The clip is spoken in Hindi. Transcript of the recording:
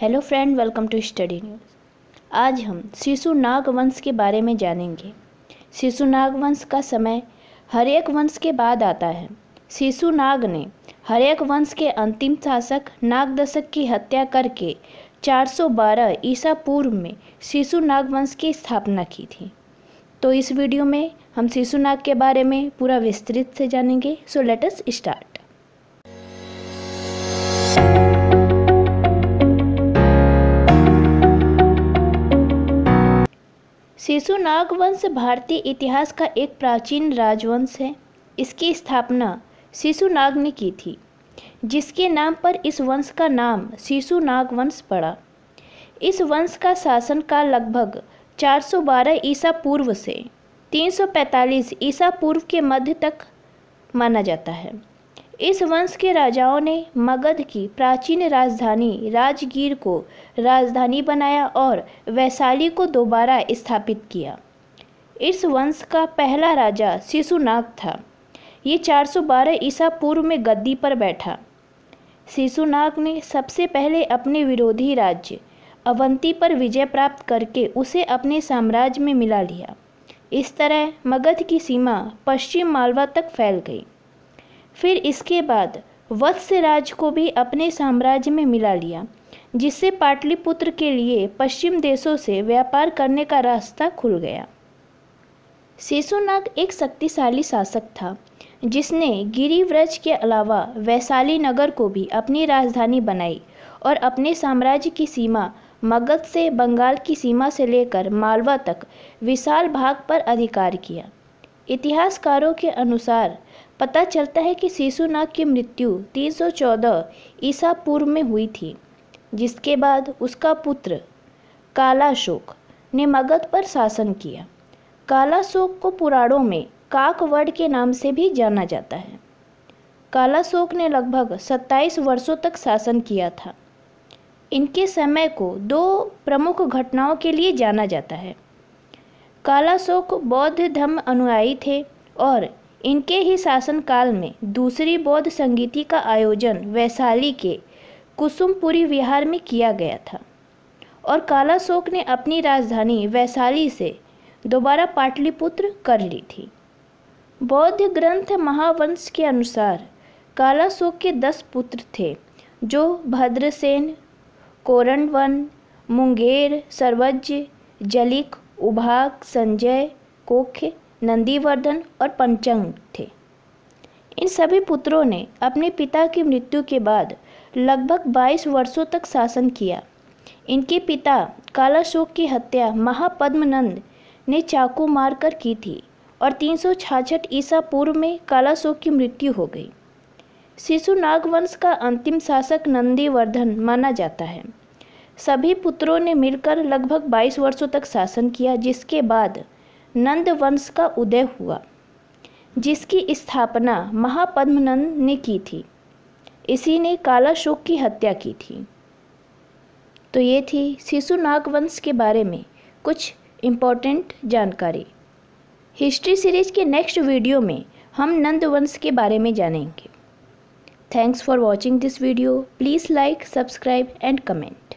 hello friend welcome to study news आज हम शिशु नाग वंश के बारे में जानेंगे शिशु नाग वंश का समय हरेक वंश के बाद आता है शिशु नाग ने हरेक वंश के अंतिम शासक नागदशक की हत्या करके 412 ईसा पूर्व में शिशु नाग वंश की स्थापना की थी तो इस वीडियो में हम शिशु नाग के बारे में पूरा विस्तृत से जानेंगे सो लेट स्टार्ट शिशुनाग वंश भारतीय इतिहास का एक प्राचीन राजवंश है इसकी स्थापना शिशुनाग ने की थी जिसके नाम पर इस वंश का नाम शिशुनाग वंश पड़ा इस वंश का शासन का लगभग 412 ईसा पूर्व से 345 ईसा पूर्व के मध्य तक माना जाता है इस वंश के राजाओं ने मगध की प्राचीन राजधानी राजगीर को राजधानी बनाया और वैशाली को दोबारा स्थापित किया इस वंश का पहला राजा शिशुनाग था ये 412 ईसा पूर्व में गद्दी पर बैठा शिशुनाग ने सबसे पहले अपने विरोधी राज्य अवंती पर विजय प्राप्त करके उसे अपने साम्राज्य में मिला लिया इस तरह मगध की सीमा पश्चिम मालवा तक फैल गई फिर इसके बाद वत्स्य राज को भी अपने साम्राज्य में मिला लिया जिससे पाटलिपुत्र के लिए पश्चिम देशों से व्यापार करने का रास्ता खुल गया शिशुनाग एक शक्तिशाली शासक था जिसने गिरिव्रज के अलावा वैशाली नगर को भी अपनी राजधानी बनाई और अपने साम्राज्य की सीमा मगध से बंगाल की सीमा से लेकर मालवा तक विशाल भाग पर अधिकार किया इतिहासकारों के अनुसार पता चलता है कि शिशुनाग की मृत्यु 314 ईसा पूर्व में हुई थी जिसके बाद उसका पुत्र कालाशोक ने मगध पर शासन किया कालाशोक को पुराणों में काकवड़ के नाम से भी जाना जाता है कालाशोक ने लगभग 27 वर्षों तक शासन किया था इनके समय को दो प्रमुख घटनाओं के लिए जाना जाता है कालाशोक बौद्ध धर्म अनुयायी थे और इनके ही शासनकाल में दूसरी बौद्ध संगीति का आयोजन वैशाली के कुसुमपुरी विहार में किया गया था और कालाशोक ने अपनी राजधानी वैशाली से दोबारा पाटलिपुत्र कर ली थी बौद्ध ग्रंथ महावंश के अनुसार कालाशोक के दस पुत्र थे जो भद्रसेन कोरणवन मुंगेर सर्वज्ञ जलिक उभाग संजय कोख्य नंदीवर्धन और पंचंग थे इन सभी पुत्रों ने अपने पिता की मृत्यु के बाद लगभग 22 वर्षों तक शासन किया इनके पिता कालाशोक की हत्या महापद्मनंद ने चाकू मारकर की थी और तीन सौ छाछठ ईसा पूर्व में कालाशोक की मृत्यु हो गई शिशु नागवंश का अंतिम शासक नंदीवर्धन माना जाता है सभी पुत्रों ने मिलकर लगभग 22 वर्षों तक शासन किया जिसके बाद नंद वंश का उदय हुआ जिसकी स्थापना महापद्मनंद ने की थी इसी ने कालाशोक की हत्या की थी तो ये थी शिशु वंश के बारे में कुछ इम्पोर्टेंट जानकारी हिस्ट्री सीरीज के नेक्स्ट वीडियो में हम नंद वंश के बारे में जानेंगे thanks for watching this video please like subscribe and comment